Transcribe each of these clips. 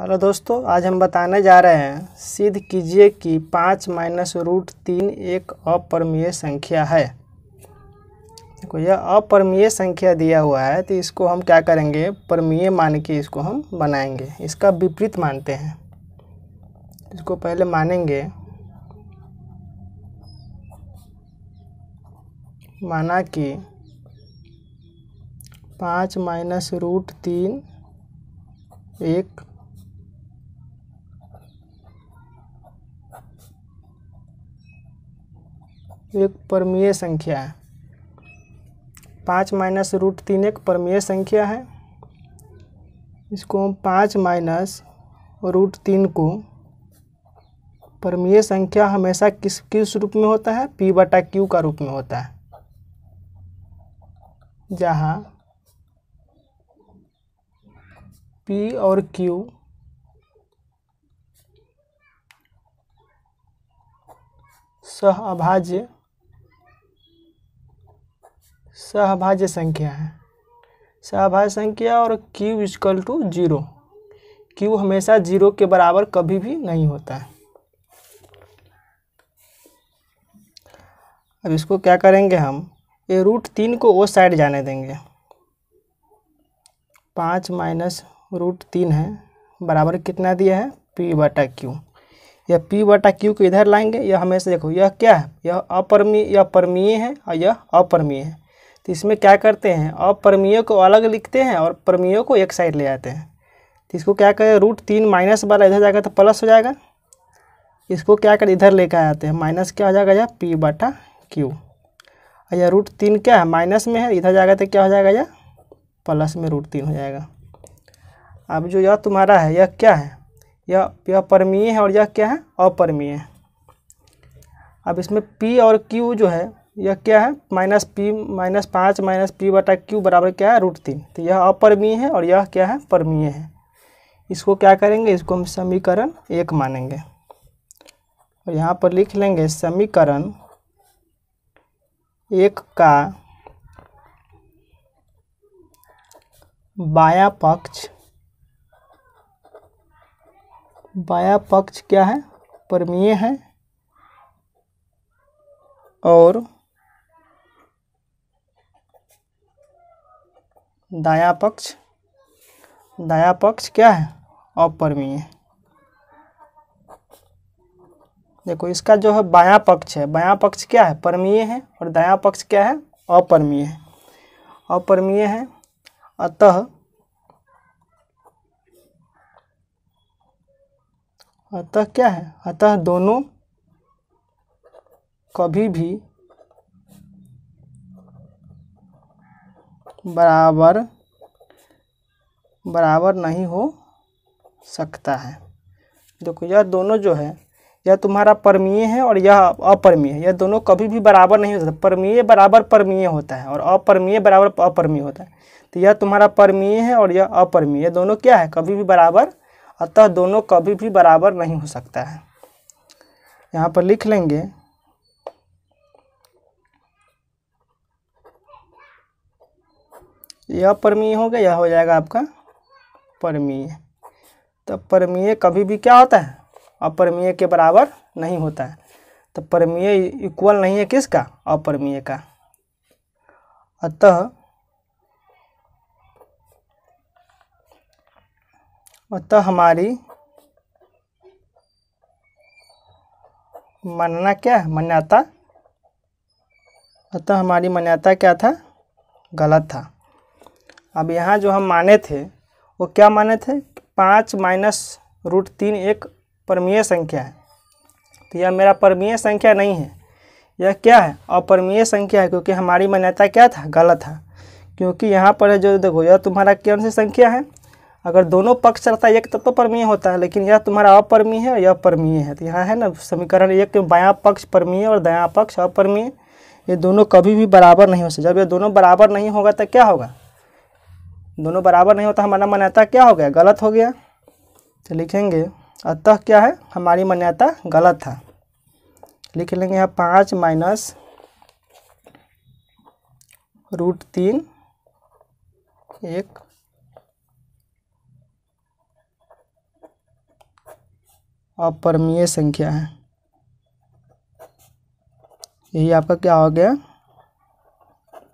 hello दोस्तों आज हम बताने जा रहे हैं सिद्ध कीजिए कि पाँच माइनस रूट तीन एक अपरमीय संख्या है देखो यह अपरमीय संख्या दिया हुआ है तो इसको हम क्या करेंगे परमीय मान के इसको हम बनाएंगे इसका विपरीत मानते हैं इसको पहले मानेंगे माना कि पाँच माइनस रूट तीन एक एक परमीय संख्या है पाँच माइनस रूट तीन एक परमीय संख्या है इसको हम पाँच माइनस रूट तीन को परमीय संख्या हमेशा किस किस रूप में होता है पी बटा क्यू का रूप में होता है जहाँ पी और क्यू सह अभाज्य सहभाज्य संख्या है सहभाज्य संख्या और Q is equal to zero Q हमेशा जीरो के बराबर कभी भी नहीं होता है अब इसको क्या करेंगे हम ये रूट तीन को वो साइड जाने देंगे पाँच माइनस रूट तीन है बराबर कितना दिया है पी बटा क्यू यह पी बटा क्यू को इधर लाएंगे यह हमेशा देखो यह क्या है यह अपरमी यह परमीय है और यह अपरमीय है तो इसमें क्या करते हैं अप्रमीय को अलग लिखते हैं और प्रमीयों को एक साइड ले जाते हैं तो इसको क्या करें रूट तीन माइनस वाला इधर जाएगा तो प्लस हो जाएगा इसको क्या कर इधर लेकर आते हैं माइनस क्या हो जाएगा या पी बाटा क्यू और यह रूट तीन क्या है माइनस में है इधर जाएगा तो क्या हो जाएगा यह प्लस में रूट तीन हो जाएगा अब जो यह तुम्हारा है यह क्या है यह यह परमीय है और यह क्या है अपरमीय अब इसमें पी और क्यू जो है यह क्या है माइनस पी माइनस पाँच माइनस पी बटा क्यू बराबर क्या है रूट तीन तो यह अपरमीय है और यह क्या है परमीय है इसको क्या करेंगे इसको हम समीकरण एक मानेंगे और यहाँ पर लिख लेंगे समीकरण एक का बाया पक्ष बाया पक्ष क्या है परमीय है और दाया पक्ष दाया पक्ष क्या है अपरमीय देखो इसका जो है बाया पक्ष है बाया पक्ष क्या है परमीय है और दाया पक्ष क्या है अपरमीय है अपरमीय है अतः अतः क्या है अतः दोनों कभी भी बराबर बराबर नहीं हो सकता है देखो यह दोनों जो है यह तुम्हारा परमीय है और यह अपरमीय है यह दोनों कभी भी बराबर नहीं हो सकता परमीय बराबर परमीय होता है और अपरमीय बराबर अपरमीय होता है तो यह तुम्हारा परमीय है और यह अपरमीय यह दोनों क्या है कभी भी बराबर अतः दोनों कभी भी बराबर नहीं हो सकता है यहाँ पर लिख लेंगे यह अपरमीय हो गया यह हो जाएगा आपका परमीय तो परमीय कभी भी क्या होता है अपरमीय के बराबर नहीं होता है तो परमीय इक्वल नहीं है किसका अपरमीय का अतः अतः हमारी मानना क्या है मान्यता अतः हमारी मान्यता क्या था गलत था अब यहाँ जो हम माने थे वो क्या माने थे पाँच माइनस रूट तीन एक परमीय संख्या है तो यह मेरा परमीय संख्या नहीं है यह क्या है अपरमीय संख्या है क्योंकि हमारी मान्यता क्या था गलत था क्योंकि यहाँ पर जो देखो यह तुम्हारा कौन सी संख्या है अगर दोनों पक्ष चलता है एक तत्व तो परमीय होता है लेकिन यह तुम्हारा अपरमीय है और यह परमीय है तो यहाँ है ना समीकरण एक बायां पक्ष परमीय और दायां पक्ष अपरमीय ये दोनों कभी भी बराबर नहीं हो सकते जब ये दोनों बराबर नहीं होगा तो क्या होगा दोनों बराबर नहीं होता हमारा मान्यता क्या हो गया गलत हो गया तो लिखेंगे अतः क्या है हमारी मान्यता गलत था लिख लेंगे यहाँ पाँच माइनस रूट तीन एक अपरमीय संख्या है यही आपका क्या हो गया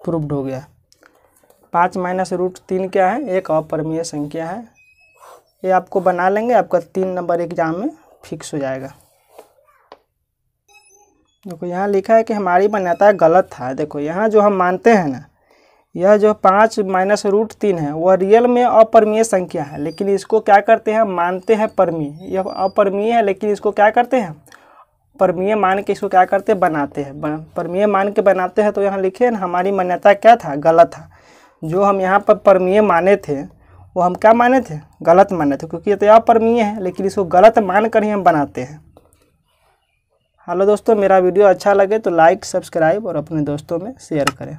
प्रूव्ड हो गया पाँच माइनस रूट तीन क्या है एक अपरमीय संख्या है ये आपको बना लेंगे आपका तीन नंबर एग्जाम में फिक्स हो जाएगा देखो यहाँ लिखा है कि हमारी मान्यता गलत था देखो यहाँ जो हम मानते हैं ना यह जो पाँच माइनस रूट तीन है वह रियल में अपरमीय संख्या है लेकिन इसको क्या करते हैं मानते हैं परमीय यह अपरमीय है लेकिन इसको क्या करते हैं परमीय मान के इसको क्या करते हैं बनाते हैं परमीय मान के बनाते हैं तो यहाँ लिखे ना हमारी मान्यता क्या था गलत था जो हम यहाँ पर परमीय माने थे वो हम क्या माने थे गलत माने थे क्योंकि ये तो अपरमीय है लेकिन इसको गलत मान कर ही हम बनाते हैं हेलो दोस्तों मेरा वीडियो अच्छा लगे तो लाइक सब्सक्राइब और अपने दोस्तों में शेयर करें